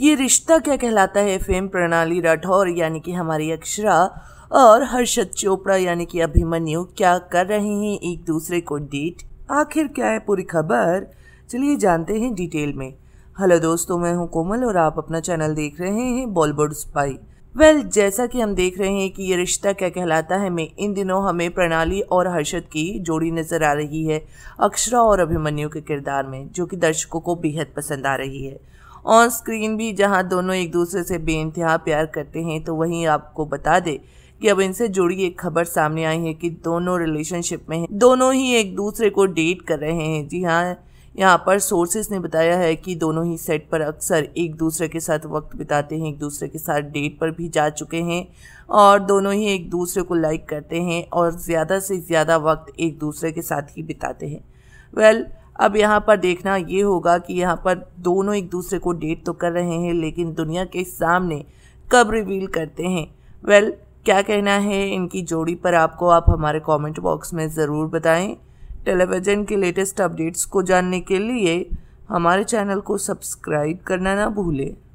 ये रिश्ता क्या कहलाता है फेम प्रणाली राठौर यानी कि हमारी अक्षरा और हर्षद चोपड़ा यानी कि अभिमन्यु क्या कर रहे हैं एक दूसरे को डेट आखिर क्या है पूरी खबर चलिए जानते हैं डिटेल में हेलो दोस्तों मैं हूं कोमल और आप अपना चैनल देख रहे हैं बॉलीवुड स्पाई वेल well, जैसा कि हम देख रहे हैं कि ये रिश्ता क्या कहलाता है मैं इन दिनों हमें प्रणाली और हर्षद की जोड़ी नज़र आ रही है अक्षरा और अभिमन्यु के किरदार में जो कि दर्शकों को बेहद पसंद आ रही है ऑन स्क्रीन भी जहाँ दोनों एक दूसरे से बे प्यार करते हैं तो वहीं आपको बता दें कि अब इनसे जुड़ी एक खबर सामने आई है कि दोनों रिलेशनशिप में हैं दोनों ही एक दूसरे को डेट कर रहे हैं जी हाँ यहाँ पर सोर्सेज ने बताया है कि दोनों ही सेट पर अक्सर एक दूसरे के साथ वक्त बिताते हैं एक दूसरे के साथ डेट पर भी जा चुके हैं और दोनों ही एक दूसरे को लाइक करते हैं और ज़्यादा से ज़्यादा वक्त एक दूसरे के साथ ही बिताते हैं वेल well, अब यहाँ पर देखना ये होगा कि यहाँ पर दोनों एक दूसरे को डेट तो कर रहे हैं लेकिन दुनिया के सामने कब रिवील करते हैं वेल well, क्या कहना है इनकी जोड़ी पर आपको आप हमारे कमेंट बॉक्स में ज़रूर बताएं टेलीविज़न के लेटेस्ट अपडेट्स को जानने के लिए हमारे चैनल को सब्सक्राइब करना ना भूलें